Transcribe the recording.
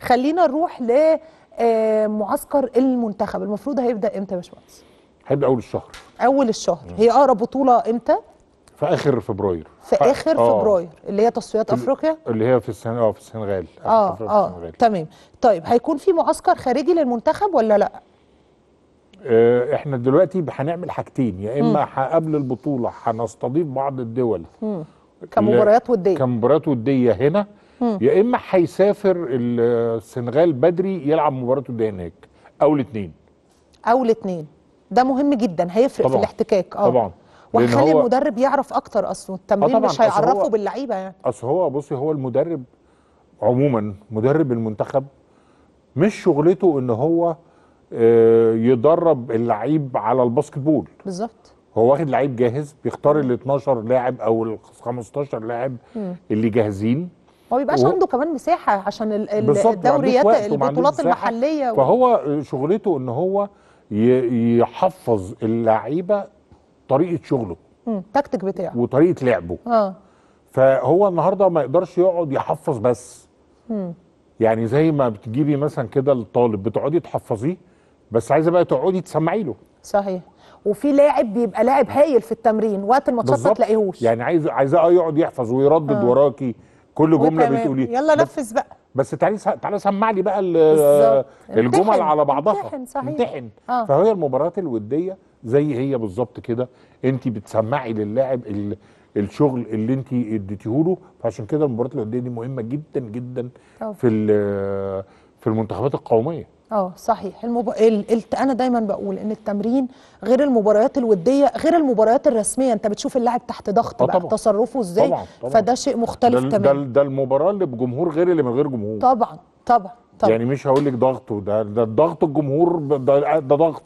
خلينا نروح لمعسكر آه، المنتخب المفروض هيبدا امتى يا باشمهندس هيبدا اول الشهر اول الشهر هي اقرب بطوله امتى في اخر فبراير في اخر اخر آه. فبراير اللي هي تصفيات افريقيا اللي هي في السنغال اه في السنغال اه اه تمام طيب هيكون في معسكر خارجي للمنتخب ولا لا آه، احنا دلوقتي هنعمل حاجتين يا اما قبل البطوله هنستضيف بعض الدول كمباريات وديه كمباريات وديه هنا يا اما هيسافر السنغال بدري يلعب مباراته ده هناك او الاثنين او الاثنين ده مهم جدا هيفرق طبعًا. في الاحتكاك اه طبعا وهيخلي هو... المدرب يعرف اكتر اصلا التمرين آه مش هيعرفه هو... باللعيبه يعني اصل هو بصي هو المدرب عموما مدرب المنتخب مش شغلته ان هو آه، يدرب اللعيب على الباسكت بول بالظبط هو واخد لعيب جاهز بيختار ال 12 لاعب او ال 15 لاعب اللي جاهزين ما بيبقاش عنده كمان مساحه عشان الدوريات البطولات المحليه و... فهو شغلته ان هو يحفظ اللعيبه طريقه شغله التكتيك بتاعه وطريقه لعبه اه فهو النهارده ما يقدرش يقعد يحفظ بس م. يعني زي ما بتجيبي مثلا كده الطالب بتقعدي تحفظيه بس عايزه بقى تقعدي تسمعي له صحيح وفي لاعب بيبقى لاعب هايل في التمرين وقت الماتشات ما تلاقيهوش يعني عايز عايزاه يقعد يحفظ ويردد آه. وراكي كل جمله بتقولي يلا نفذ بقى بس تعالي تعالى سمع لي بقى الجمل على بعضها امتحن صحيح امتحن آه. فهي المباريات الوديه زي هي بالظبط كده انت بتسمعي للاعب الشغل اللي انت اديتيهوله فعشان كده المباريات الوديه دي مهمه جدا جدا في في المنتخبات القوميه اه صحيح المب... ال... ال... انا دايما بقول ان التمرين غير المباريات الوديه غير المباريات الرسميه انت بتشوف اللاعب تحت ضغط آه، بقى طبعًا. تصرفه ازاي فده شيء مختلف تماما ده, ده المباراه اللي بجمهور غير اللي من غير جمهور طبعا طبعا, طبعًا. يعني مش هقول لك ضغطه ده ده ضغط الجمهور ده, ده ضغط